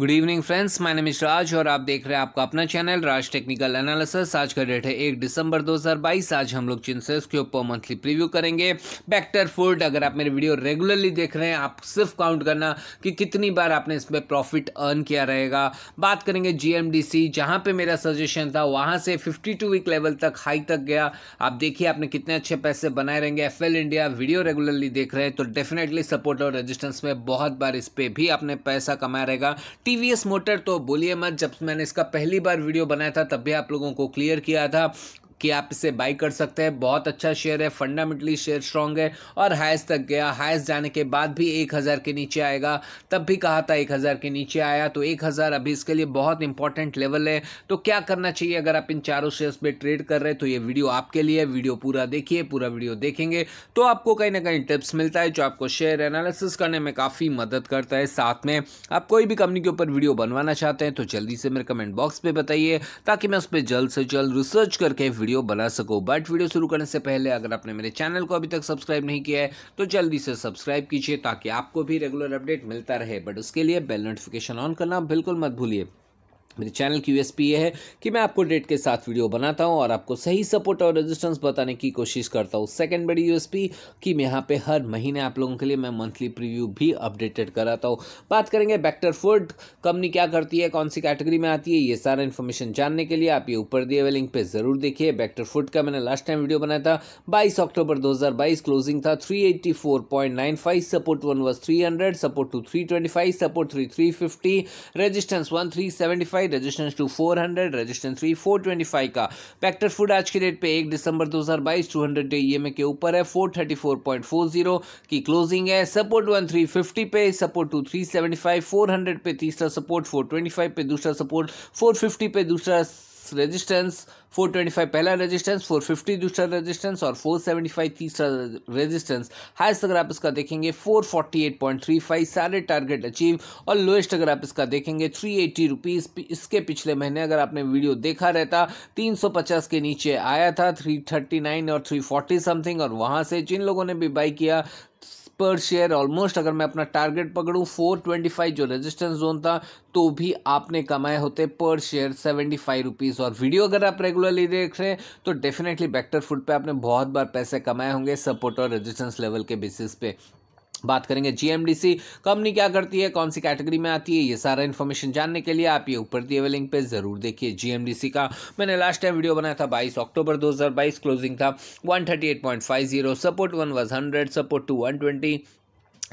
good evening friends my name is Raj और आप देख रहे हैं आपका अपना चैनल राज टेक्निकल एनालिसिस आज का डेट है एक दिसंबर 2022 आज हम लोग चिंसेस के ऊपर मंथली प्रीव्यू करेंगे बैक्टर फूड अगर आप मेरे वीडियो रेगुलरली देख रहे हैं आप सिर्फ काउंट करना कि कितनी बार आपने इसमें प्रॉफिट अर्न किया रहेगा बात करेंगे जी एम डी सी जहाँ पर मेरा सजेशन था वहाँ से फिफ्टी टू वीक लेवल तक हाई तक गया आप देखिए आपने कितने अच्छे पैसे बनाए रहेंगे F L India video regularly देख रहे हैं तो डेफिनेटली सपोर्ट और रजिस्टेंस में बहुत बार इस पर भी आपने पैसा कमाया रहेगा टी मोटर तो बोलिए मत जब मैंने इसका पहली बार वीडियो बनाया था तब भी आप लोगों को क्लियर किया था कि आप इसे बाई कर सकते हैं बहुत अच्छा शेयर है फंडामेंटली शेयर स्ट्रांग है और हाइस तक गया हाइस जाने के बाद भी एक हज़ार के नीचे आएगा तब भी कहा था एक हज़ार के नीचे आया तो एक हज़ार अभी इसके लिए बहुत इंपॉर्टेंट लेवल है तो क्या करना चाहिए अगर आप इन चारों शेयर्स पर ट्रेड कर रहे हैं तो ये वीडियो आपके लिए वीडियो पूरा देखिए पूरा वीडियो देखेंगे तो आपको कहीं ना कहीं टिप्स मिलता है जो आपको शेयर एनालिसिस करने में काफ़ी मदद करता है साथ में आप कोई भी कंपनी के ऊपर वीडियो बनवाना चाहते हैं तो जल्दी से मेरे कमेंट बॉक्स पर बताइए ताकि मैं उस पर जल्द से जल्द रिसर्च करके वीडियो वीडियो बना सको बट वीडियो शुरू करने से पहले अगर आपने मेरे चैनल को अभी तक सब्सक्राइब नहीं किया है तो जल्दी से सब्सक्राइब कीजिए ताकि आपको भी रेगुलर अपडेट मिलता रहे बट उसके लिए बेल नोटिफिकेशन ऑन करना बिल्कुल मत भूलिए मेरे चैनल की यूएसपी ये है कि मैं आपको डेट के साथ वीडियो बनाता हूँ और आपको सही सपोर्ट और रेजिस्टेंस बताने की कोशिश करता हूँ सेकंड बड़ी यूएसपी कि मैं यहाँ पे हर महीने आप लोगों के लिए मैं मंथली प्रीव्यू भी अपडेटेड कराता हूँ बात करेंगे बैक्टर फूड कंपनी क्या करती है कौन सी कैटेगरी में आती है ये सारा इन्फॉर्मेशन जानने के लिए आप ये ऊपर दिए हुए लिंक पर ज़रूर देखिए बैक्टर फूड का मैंने लास्ट टाइम वीडियो बनाया था बाईस अक्टूबर दो क्लोजिंग था three support one was three support two three support three resistance one three five resistance two four hundred resistance three four twenty five का पैक्टर फूड आज के डेट पे एक दिसंबर दो हज़ार बाईस two hundred E M A के ऊपर है four thirty four point four zero की क्लोजिंग है सपोर्ट वन थ्री फिफ्टी पे support two three seventy five four hundred पे तीसरा सपोर्ट फोर ट्वेंटी फाइव पे दूसरा सपोर्ट फोर फिफ्टी पे दूसरा रेजिस्टेंस 425 पहला रेजिस्टेंस 450 दूसरा रेजिस्टेंस और 475 तीसरा रेजिस्टेंस हाइस्ट अगर आप इसका देखेंगे 448.35 सारे टारगेट अचीव और लोएस्ट अगर आप इसका देखेंगे थ्री एटी रुपीज़ इसके पिछले महीने अगर आपने वीडियो देखा रहता 350 के नीचे आया था 339 और 340 समथिंग और वहाँ से जिन लोगों ने भी बाई किया पर शेयर ऑलमोस्ट अगर मैं अपना टारगेट पकड़ूँ फोर ट्वेंटी फाइव जो रेजिस्टेंस जोन था तो भी आपने कमाए होते पर शेयर सेवेंटी फाइव रुपीज़ और वीडियो अगर आप रेगुलरली देख रहे हैं तो डेफिनेटली बैक्टर फूड पर आपने बहुत बार पैसे कमाए होंगे सपोर्ट और रेजिस्टेंस लेवल के बेसिस पे बात करेंगे जीएमडीसी कंपनी क्या करती है कौन सी कैटेगरी में आती है ये सारा इन्फॉर्मेशन जानने के लिए आप ये ऊपर दिए हुए लिंक पे ज़रूर देखिए जीएमडीसी का मैंने लास्ट टाइम वीडियो बनाया था 22 अक्टूबर 2022 क्लोजिंग था 138.50 support one was 100 support two 120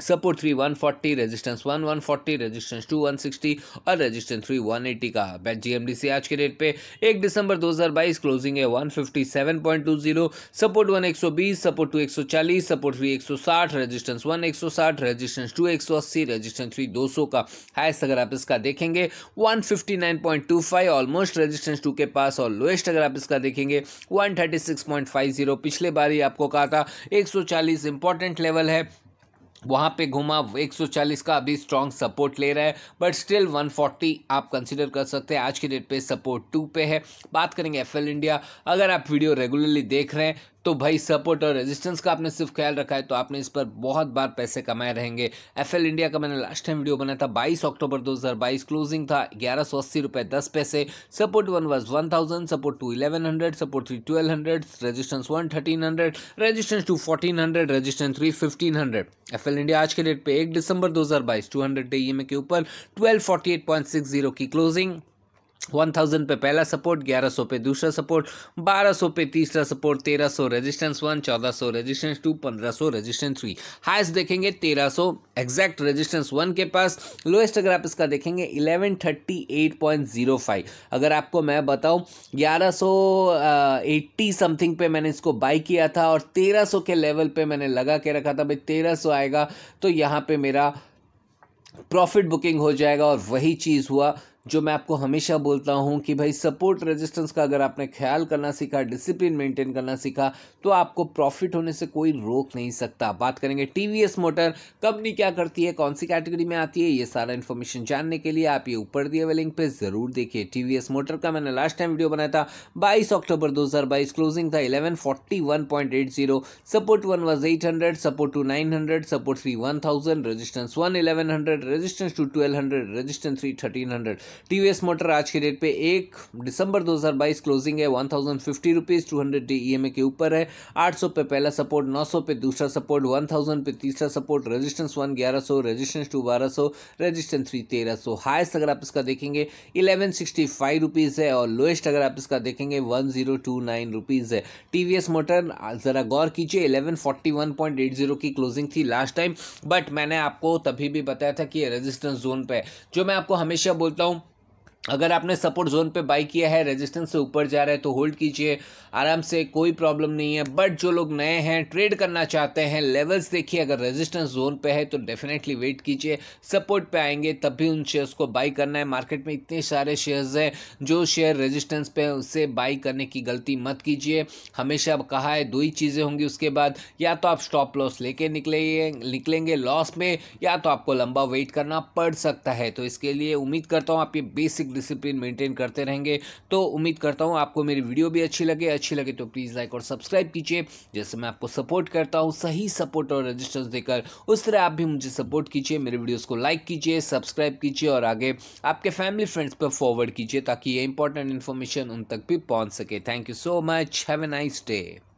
support three one forty resistance one one forty resistance two one sixty और रेजिस्टेंस थ्री वन एट्टी का बैच जीएमडीसी आज के डेट पे एक दिसंबर दो हज़ार बाईस क्लोजिंग है one fifty seven point two zero support one एक सौ बीस सपोर्ट टू एक सौ चालीस सपोर्ट थ्री एक सौ साठ रजिस्टेंस वन एक सौ साठ रजिस्टेंस टू एक सौ अस्सी रजिस्टेंस थ्री दो सौ का हाइस्ट अगर आप इसका देखेंगे one fifty nine point two five almost resistance two के पास और लोएस्ट अगर आप इसका देखेंगे one thirty six point five zero पिछले बार ही आपको कहा था एक सौ चालीस इंपॉर्टेंट लेवल है वहाँ पे घुमा 140 का अभी स्ट्रॉन्ग सपोर्ट ले रहा है बट स्टिल 140 आप कंसिडर कर सकते हैं आज के डेट पे सपोर्ट टू पे है बात करेंगे एफ इंडिया अगर आप वीडियो रेगुलरली देख रहे हैं तो भाई सपोर्ट और रेजिस्टेंस का आपने सिर्फ ख्याल रखा है तो आपने इस पर बहुत बार पैसे कमाए रहेंगे एफ इंडिया का मैंने लास्ट टाइम वीडियो बनाया था बाईस अक्टूबर दो क्लोजिंग था ग्यारह सौ अस्सी रुपये दस पैसे support one was one thousand support two eleven hundred support three twelve hundred resistance one thirteen hundred resistance two fourteen hundred resistance three fifteen hundred F India आज के डेट पे एक दिसंबर दो हज़ार बाईस टू हंड्रेड के ऊपर twelve eight point six zero की क्लोजिंग वन थाउजेंड पे पहला सपोर्ट ग्यारह सौ पे दूसरा सपोर्ट बारह सौ पे तीसरा सपोर्ट तेरह सौ रजिस्टेंस वन चौदह सौ रजिस्टेंस टू पंद्रह सौ रजिस्टेंस थ्री हाइस्ट देखेंगे तेरह सौ एग्जैक्ट रजिस्टेंस वन के पास लोएस्ट अगर आप इसका देखेंगे eleven thirty eight point zero five अगर आपको मैं बताऊँ ग्यारह सौ एट्टी समथिंग पे मैंने इसको बाई किया था और तेरह सौ के लेवल पे मैंने लगा के रखा था भाई तेरह सौ आएगा तो यहाँ पे मेरा प्रॉफिट बुकिंग हो जाएगा और वही चीज़ हुआ जो मैं आपको हमेशा बोलता हूँ कि भाई सपोर्ट रेजिस्टेंस का अगर आपने ख्याल करना सीखा डिसिप्लिन मेंटेन करना सीखा तो आपको प्रॉफिट होने से कोई रोक नहीं सकता बात करेंगे टीवीएस मोटर कंपनी क्या करती है कौन सी कैटेगरी में आती है ये सारा इन्फॉर्मेशन जानने के लिए आप ये ऊपर दिए हुए लिंक पर ज़रूर देखिए टी मोटर का मैंने लास्ट टाइम वीडियो बनाया था बाईस अक्टूबर दो क्लोजिंग था eleven support one was eight support two nine support three one resistance one eleven resistance two twelve resistance three thirteen TVS motor आज के डेट पे एक दिसंबर 2022 क्लोजिंग है one thousand fifty rupees two hundred D के ऊपर है आठ सौ पे पहला सपोर्ट नौ सौ पे दूसरा सपोर्ट वन थाउजेंड पे तीसरा सपोर्ट रेजिस्टेंस वन ग्यारह सौ रजिस्टेंस टू बारह सौ रजिस्टेंस थ्री तेरह सौ हाइस्ट अगर आप इसका देखेंगे इलेवन सिक्सटी फाइव रुपीज़ है और लोएस्ट अगर आप इसका देखेंगे one zero two nine rupees है टी मोटर ज़रा गौर कीजिए eleven forty one point eight zero की क्लोजिंग थी लास्ट टाइम बट मैंने आपको तभी भी बताया था कि ये रेजिस्टेंस जोन पे है जो मैं आपको हमेशा बोलता हूँ अगर आपने सपोर्ट जोन पे बाई किया है रेजिस्टेंस से ऊपर जा रहा है तो होल्ड कीजिए आराम से कोई प्रॉब्लम नहीं है बट जो लोग नए हैं ट्रेड करना चाहते हैं लेवल्स देखिए अगर रेजिस्टेंस जोन पे है तो डेफिनेटली वेट कीजिए सपोर्ट पे आएंगे तब भी उन शेयर्स को बाई करना है मार्केट में इतने सारे शेयर्स हैं जो शेयर रजिस्टेंस पे उससे बाई करने की गलती मत कीजिए हमेशा कहा है दो ही चीज़ें होंगी उसके बाद या तो आप स्टॉप लॉस लेके निकलेंगे निकलेंगे लॉस में या तो आपको लंबा वेट करना पड़ सकता है तो इसके लिए उम्मीद करता हूँ आप ये बेसिक डिसिप्लिन मेंटेन करते रहेंगे तो उम्मीद करता हूँ आपको मेरी वीडियो भी अच्छी लगे अच्छी लगे तो प्लीज़ लाइक और सब्सक्राइब कीजिए जैसे मैं आपको सपोर्ट करता हूँ सही सपोर्ट और रजिस्टेंस देकर उस तरह आप भी मुझे सपोर्ट कीजिए मेरे वीडियोज़ को लाइक कीजिए सब्सक्राइब कीजिए और आगे आपके फैमिली फ्रेंड्स पर फॉरवर्ड कीजिए ताकि ये इंपॉर्टेंट इन्फॉर्मेशन उन तक भी पहुँच सके thank you so much have a nice day